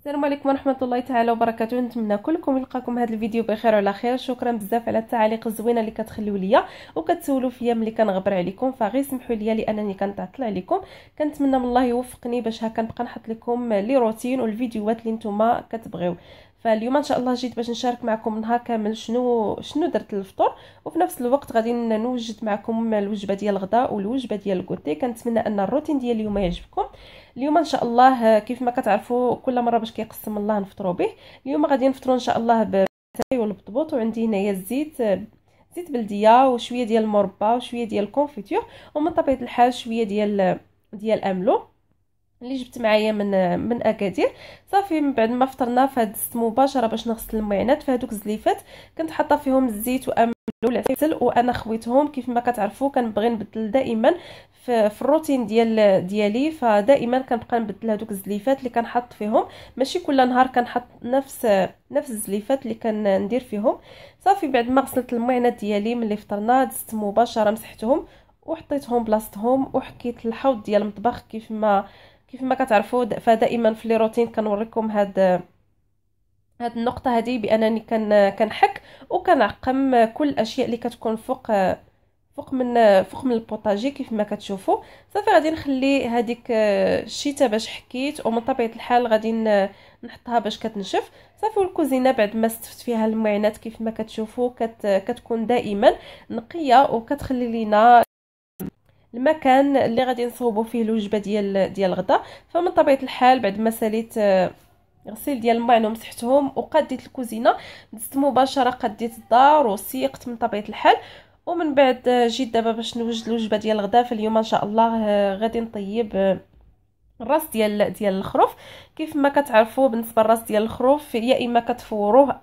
السلام عليكم ورحمه الله تعالى وبركاته نتمنى كلكم يلقاكم هذا الفيديو بخير وعلى خير شكرا بزاف على التعاليق الزوينه اللي كتخليو ليا وكتسولوا فيا ملي كنغبر عليكم فغير سمحوا ليا لانني كنتعطل عليكم كنتمنى من الله يوفقني باش هكا نبقى نحط لكم لي روتين والفيديوهات اللي نتوما كتبغيو فاليوم ان شاء الله جيت باش نشارك معكم نهار كامل شنو شنو درت الفطور وفي نفس الوقت غادي نوجد معكم الوجبه ديال الغداء والوجبه ديال الكوتي كنتمنى ان الروتين ديال اليوم يعجبكم اليوم ان شاء الله كيف ما كتعرفوا كل مره باش كيقسم الله نفطروا به اليوم غادي نفطروا ان شاء الله بالتاي والبطبوط وعندي هنايا الزيت زيت بلديه وشويه ديال المربى وشويه ديال الكونفيتور ومن طبيعه الحال شويه ديال ديال املو اللي جبت معايا من من اكادير صافي من بعد ما فطرنا فهاد الزيت مباشره باش نغسل المعينات فهادوك الزليفات كنت حاطه فيهم الزيت وامل والعسل وانا خويتهم كيف ما كتعرفوا كنبغي نبدل دائما في, في الروتين ديال ديالي فدائما كنبقى نبدل هادوك الزليفات اللي كنحط فيهم ماشي كل نهار كنحط نفس نفس الزليفات اللي كندير فيهم صافي بعد ما غسلت المعينات ديالي ملي فطرنا دزت مباشره مسحتهم وحطيتهم بلاصتهم وحكيت الحوض ديال المطبخ كيف ما كيف ما كتعرفوا فدائما في لي روتين كنوريكم هاد هاد النقطه هذه بانني كان كنحك وكنعقم كل الاشياء اللي كتكون فوق فوق من فوق من البوطاجي كيف ما كتشوفوا صافي غادي نخلي هذيك الشيته آه، باش حكيت ومن طبيعه الحال غادي نحطها باش كتنشف صافي والكوزينه بعد ما استفت فيها المعينات كيف ما كتشوفوا كت كتكون دائما نقيه وكتخلي لينا المكان اللي غادي نصوبوا فيه الوجبه ديال ديال الغداء فمن طبيعه الحال بعد ما ساليت آه، غسيل ديال الماعن ومسحتهم وقديت الكوزينه دزت مباشره قديت الدار وسيقت من طبيعه الحال ومن بعد آه، جيت دابا باش نوجد الوجبه ديال الغداء فاليوم ان شاء الله آه، غادي نطيب الراس ديال ديال الخروف كيف ما كتعرفوا بالنسبه للراس ديال الخروف يا اما كتفوروه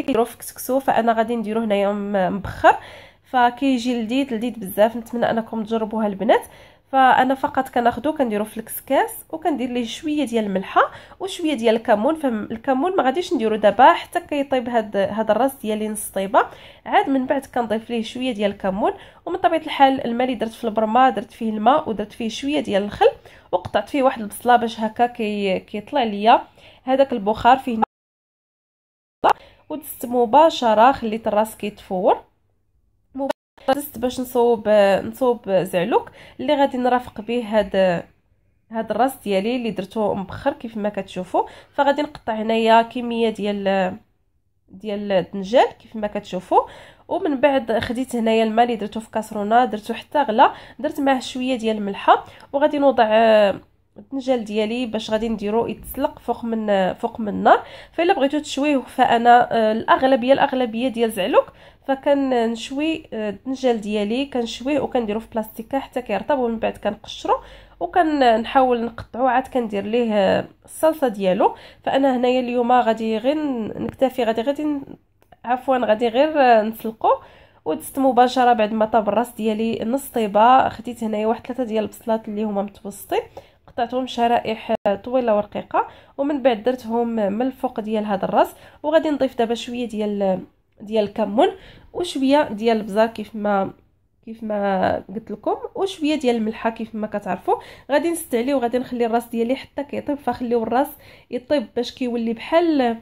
كيديروه في كسكسو فانا غادي نديرو هنايا مبخر فكيجي لذيذ لذيذ بزاف نتمنى انكم تجربوها البنات فانا فقط كناخذو كنديرو في الكسكاس وكندير ليه شويه ديال الملحه وشويه ديال الكمون فالكمون ما غاديش نديرو دابا حتى كيطيب هاد هاد الراس ديالي نص طيبه عاد من بعد كنضيف ليه شويه ديال الكمون ومن طبيعه الحال الماء اللي درت في البرمه درت فيه الماء ودرت فيه شويه ديال الخل وقطعت فيه واحد البصله باش هكا كي كيطلع ليا هذاك البخار فيه ودزت مباشره خليت الراس كيتفور طرزت باش نصوب نصوب زعلوك اللي غادي نرافق به هاد هاد الراس ديالي اللي درتو مبخر كيف ما كتشوفوا فغادي نقطع هنايا كميه ديال ديال الدنجال كيف ما كتشوفوا ومن بعد خديت هنايا الماء اللي درتو في كاسرونه درتو حتى غلا درت معاه شويه ديال الملحه وغادي نوضع الطنجال ديالي باش غادي نديرو يتسلق فوق من فوق من النار فالا بغيتو تشويه فانا آه، الاغلبيه الاغلبيه ديال زعلوك فكنشوي الطنجال آه، ديالي كنشويه وكنديرو في بلاستيكه حتى كيرطب ومن بعد كنقشرو وكنحاول آه، نقطعو عاد كندير ليه الصلصه ديالو فانا هنايا اليوم غادي غير نكتفي غادي غادي عفوا غادي غير نسلقو ودزت مباشره بعد ما طاب الراس ديالي نص طيبه خديت هنايا واحد ثلاثه ديال البصلات اللي هما متوسطين قطعتهم شرائح طويله ورقيقه ومن بعد درتهم من الفوق ديال هذا الراس وغادي نضيف دابا شويه ديال ديال الكمون وشويه ديال البزار كيف ما كيف ما قلت لكم وشويه ديال الملحه كيف ما كتعرفوا غادي نستعليه وغادي نخلي الراس ديالي حتى كيطيب فخليو الراس يطيب باش كيولي بحال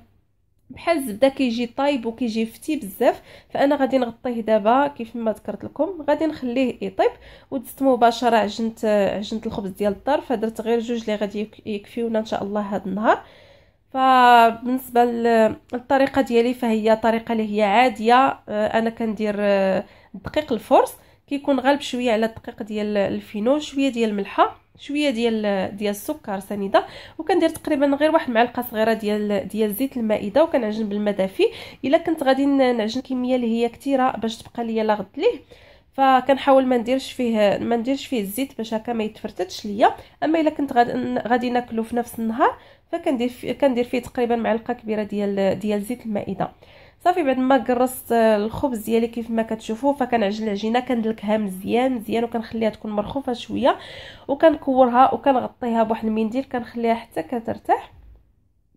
بحال الزبده كيجي طايب وكيجي فتي بزاف فانا غادي نغطيه دابا كيف ما ذكرت لكم غادي نخليه يطيب ودزت مباشره عجنت عجنت الخبز ديال الدار فدرت غير جوج اللي غادي يكفيونا ان شاء الله هذا النهار فبالنسبه للطريقه ديالي فهي طريقه اللي هي عاديه آه، انا كندير آه، دقيق الفرص كيكون غالب شويه على الدقيق ديال الفينو شويه ديال الملحه شويه ديال ديال السكر سنيده وكندير تقريبا غير واحد معلقه صغيره ديال ديال زيت المائده وكنعجن بالماء دافي الا كنت غادي نعجن كميه اللي هي كثيره باش تبقى ليا لا غد ليه فكنحاول ما نديرش فيه ما نديرش فيه الزيت باش هكا ما يتفرتتش ليا اما الا كنت غادي غادي ناكلو في نفس النهار فكندير فيه كندير فيه تقريبا معلقه كبيره ديال ديال زيت المائده صافي بعد ما قرصت الخبز ديالي كيف ما كتشوفوا فكنعجن العجينه كندلكها مزيان مزيان وكنخليها تكون مرخوفه شويه وكنكورها وكنغطيها بواحد المنديل كنخليها حتى كترتاح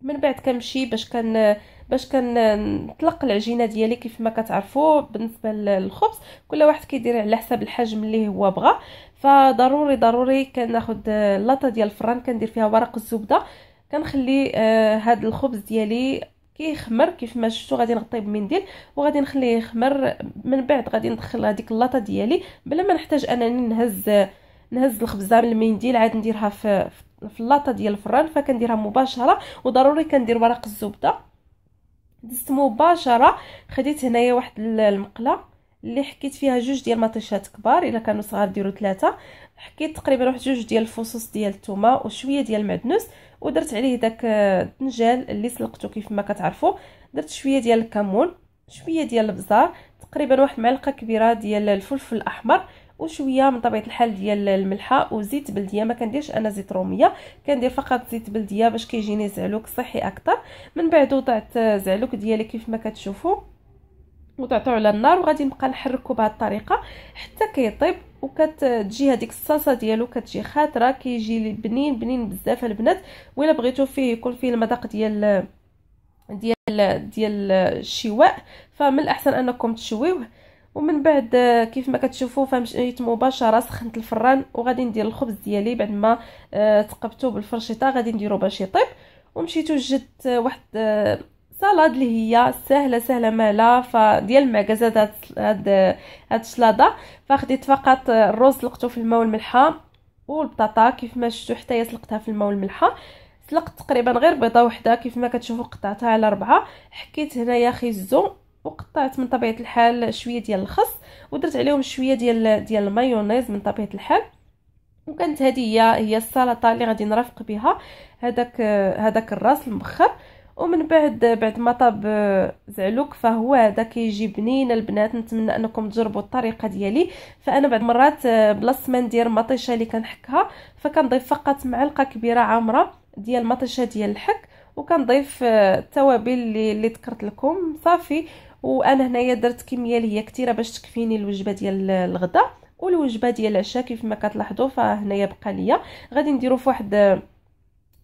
من بعد كنمشي باش كن باش كنطلق العجينه ديالي كيف ما كتعرفوا بالنسبه للخبز كل واحد كيدير على حسب الحجم اللي هو بغى فضروري ضروري كناخذ لاطه ديال الفران كندير فيها ورق الزبده كنخلي آه هاد الخبز ديالي كيخمر كيف ما شفتوا غادي نغطيه بمنديل وغادي نخليه يخمر من بعد غادي ندخل هذيك اللاطه ديالي بلا ما نحتاج انني نهز نهز الخبزه من المنديل عاد نديرها في في اللاطه ديال الفران فكنديرها مباشره وضروري كندير ورق الزبده دزت مباشره خديت هنايا واحد المقله اللي حكيت فيها جوج ديال مطيشات كبار الا كانوا صغار ديروا ثلاثه حكيت تقريبا واحد جوج ديال الفصوص ديال الثومه وشويه ديال المعدنوس ودرت عليه داك الدنجال اللي سلقته كيف ما كتعرفوا درت شويه ديال الكمون شويه ديال البزار تقريبا واحد معلقه كبيره ديال الفلفل الاحمر وشويه من طبيعه الحال ديال الملحه وزيت بلديه ما كنديرش انا زيت روميه كندير فقط زيت بلديه باش كيجيني زعلوك صحي اكثر من بعد وضعت زعلوك ديالي كيف ما كتشوفوا وتعطيو على النار وغادي نبقى نحركو بهذه الطريقه حتى كيطيب وكتجي هذيك الصلصه ديالو كتجي خاطره كيجي بنين بنين بزاف البنات ولا بغيتو فيه يكون فيه المذاق ديال ديال ديال الشواء فمن الاحسن انكم تشويوه ومن بعد كيف ما كتشوفوا فمشيت مباشره سخنت الفران وغادي ندير الخبز ديالي بعد ما ثقبته آه، بالفرشيطه غادي نديرو باش يطيب ومشيت وجدت واحد آه، سلطه اللي هي سهله سهله ماله فديال المعكزات هاد هاد الشلاضه فخديت فقط الرز سلقته في الماء والملحه والبطاطا كيف ما شفتوا حتى هي سلقتها في الماء والملحه سلقت تقريبا غير بيضه وحده كيف ما كتشوفوا قطعتها على ربعه حكيت هنايا خيزو وقطعت من طبيعه الحال شويه ديال الخس ودرت عليهم شويه ديال ديال المايونيز من طبيعه الحال وكانت هذه هي هي السلطه اللي غادي نرافق بها هذاك هذاك الراس المبخر ومن بعد بعد ما طاب آه، زعلوك فهو هذا كيجي بنين البنات نتمنى انكم تجربوا الطريقه ديالي فانا بعد مرات آه، بلاص ما ندير مطيشه اللي كنحكها فكنضيف فقط معلقه كبيره عامره ديال مطيشه ديال الحك وكنضيف آه، التوابل اللي, اللي ذكرت لكم صافي وانا هنايا درت كميه اللي هي كثيره باش تكفيني الوجبه ديال الغداء والوجبه ديال العشاء كيف ما كتلاحظوا فهنايا بقى ليا غادي نديرو فواحد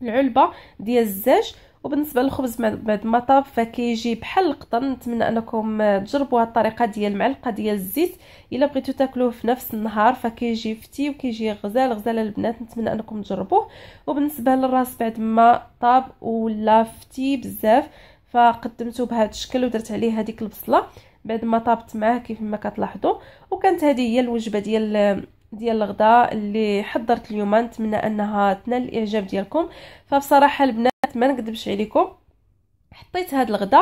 العلبه ديال الزاج وبالنسبه للخبز بعد ما طاب فكيجي بحال القطن نتمنى انكم تجربوا هذه الطريقه ديال معلقه ديال الزيت الا بغيتو تاكلوه في نفس النهار فكيجي فتي وكيجي غزال غزال البنات نتمنى انكم تجربوه وبالنسبه للراس بعد ما طاب ولا فتي بزاف فقدمته بهذا الشكل ودرت عليه هذيك البصله بعد ما طابت معاه كيف ما كتلاحظوا وكانت هذه هي الوجبه ديال ديال الغداء اللي حضرت اليوم نتمنى انها تنال الاعجاب ديالكم فبصراحه البنات ما نكذبش عليكم حطيت هاد الغدا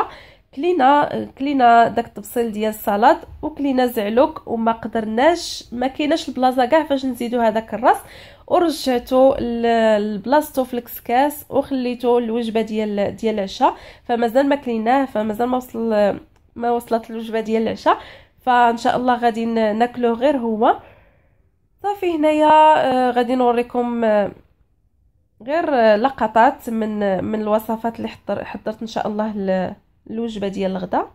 كلينا كلينا داك التبصيل ديال السلطه وكلينا زعلوك وما قدرناش ما كايناش البلاصه كاع فاش نزيدو هذاك الراس ورجعتو لبلاصتو في الكسكاس وخليتو الوجبه ديال ديال العشاء فمازال ما كليناه فمازال ما وصل ما وصلت الوجبه ديال العشاء فان شاء الله غادي ناكلو غير هو صافي هنايا آه، غادي نوريكم آه، غير لقطات من من الوصفات اللي حضر حضرت ان شاء الله الوجبه ديال الغداء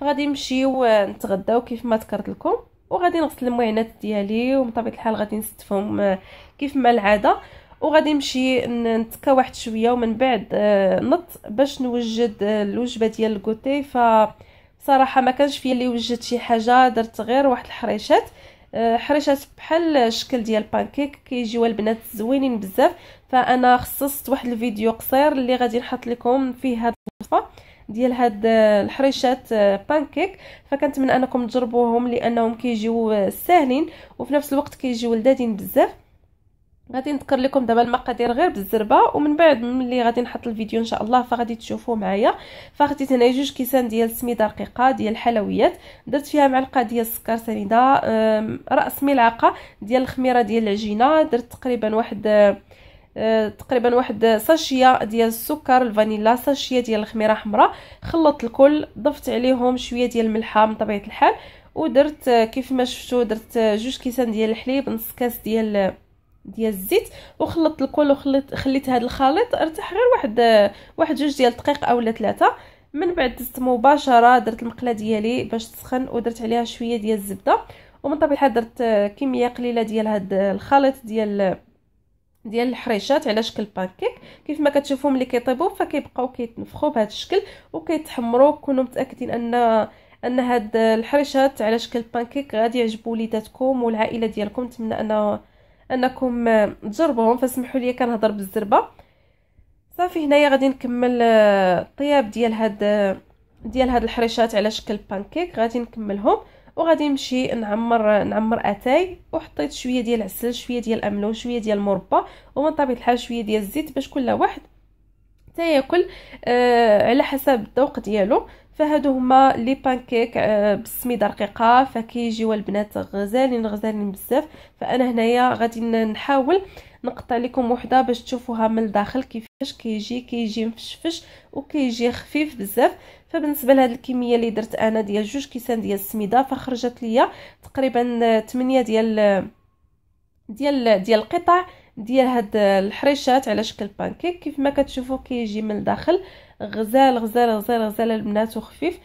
فغادي نمشيو نتغداو كيف ما ذكرت لكم وغادي نغسل المعينات ديالي وبطبيعه الحال غادي نستفهم كيف ما العاده وغادي نمشي نتكا واحد شويه ومن بعد آه، نط باش نوجد آه، الوجبه ديال الكوتي ف صراحه ما كانش فيا اللي وجدت شي حاجه درت غير واحد الحريشات آه، حرشات بحال الشكل ديال البانكيك كيجيو البنات زوينين بزاف فانا خصصت واحد الفيديو قصير اللي غادي نحط لكم فيه هاد الوصفه ديال هاد آه، الحريشات آه، بانكيك فكنتمنى انكم تجربوهم لانهم كيجيو ساهلين وفي نفس الوقت كيجيو لذاذين بزاف غادي نذكر لكم دابا المقادير غير بالزربه ومن بعد ملي غادي نحط الفيديو ان شاء الله فغادي تشوفوه معايا فخديت هنايا جوج كيسان ديال السميده رقيقه ديال الحلويات درت فيها معلقه ديال السكر سنيده راس ملعقه ديال الخميره ديال العجينه درت تقريبا واحد تقريبا واحد ساشيه ديال السكر الفانيلا ساشيه ديال الخميره حمراء خلطت الكل ضفت عليهم شويه ديال الملحه من طبيعه الحال ودرت كيف ما شفتوا درت جوج كيسان ديال الحليب نص كاس ديال ديال الزيت وخلطت الكل وخليت خليت هذا الخليط ارتاح غير واحد واحد جوج ديال الدقائق اولا ثلاثه من بعد دزت مباشره درت المقله ديالي باش تسخن ودرت عليها شويه ديال الزبده ومن طبيعه الحال درت كميه قليله ديال هذا الخليط ديال ديال الحريشات على شكل بانكيك كيف ما كتشوفوا ملي كيطيبوا فكيبقاو كيتنفخوا بهذا الشكل وكيتحمروا كونوا متاكدين ان ان هاد الحريشات على شكل بانكيك غادي يعجبوا وليداتكم والعائله ديالكم نتمنى ان انكم تجربوهم فسمحوا لي كنهضر بالزربه صافي هنايا غادي نكمل آه، الطياب ديال هاد آه، ديال هاد الحريشات على شكل بانكيك غادي نكملهم وغادي نمشي نعمر نعمر اتاي وحطيت شويه ديال العسل شويه ديال الاملو شويه ديال المربى ومن طبيعه الحال شويه ديال الزيت باش كل واحد تاكل ياكل آه على حسب الذوق ديالو فهادو هما لي بانكيك آه، بالسميده رقيقه فكيجيو البنات غزالين غزالين بزاف فانا هنايا غادي نحاول نقطع لكم وحده باش تشوفوها من الداخل كيفاش كيجي كيجي مفشفش وكيجي خفيف بزاف فبالنسبه لهاد الكميه اللي درت انا ديال جوج كيسان ديال السميده فخرجت ليا تقريبا 8 ديال ديال ديال القطع ديال هاد الحريشات على شكل بانكيك كيف ما كتشوفوا كيجي من الداخل غزال غزال غزال غزال البنات وخفيف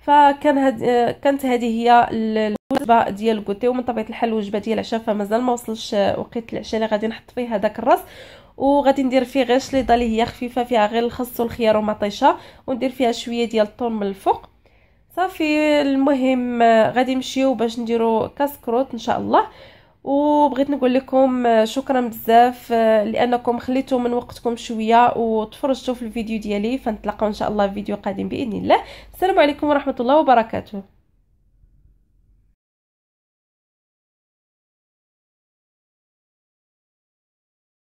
فكان هاد كانت هذه هي الوجبه ديال الكوتي ومن طبيعه الحال الوجبه ديال العشاء فمازال ما وصلش وقت العشاء اللي غادي نحط فيه هذاك الراس وغادي ندير فيه غير شليضه اللي هي خفيفه فيها غير الخس والخيار ومطيشه وندير فيها شويه ديال الطون من الفوق صافي المهم آه، غادي نمشيو باش نديرو كاسكروت ان شاء الله وبغيت نقول لكم آه، شكرا بزاف آه، لانكم خليتوا من وقتكم شويه وتفرجتوا في الفيديو ديالي فنتلاقاو ان شاء الله في فيديو قادم باذن الله السلام عليكم ورحمه الله وبركاته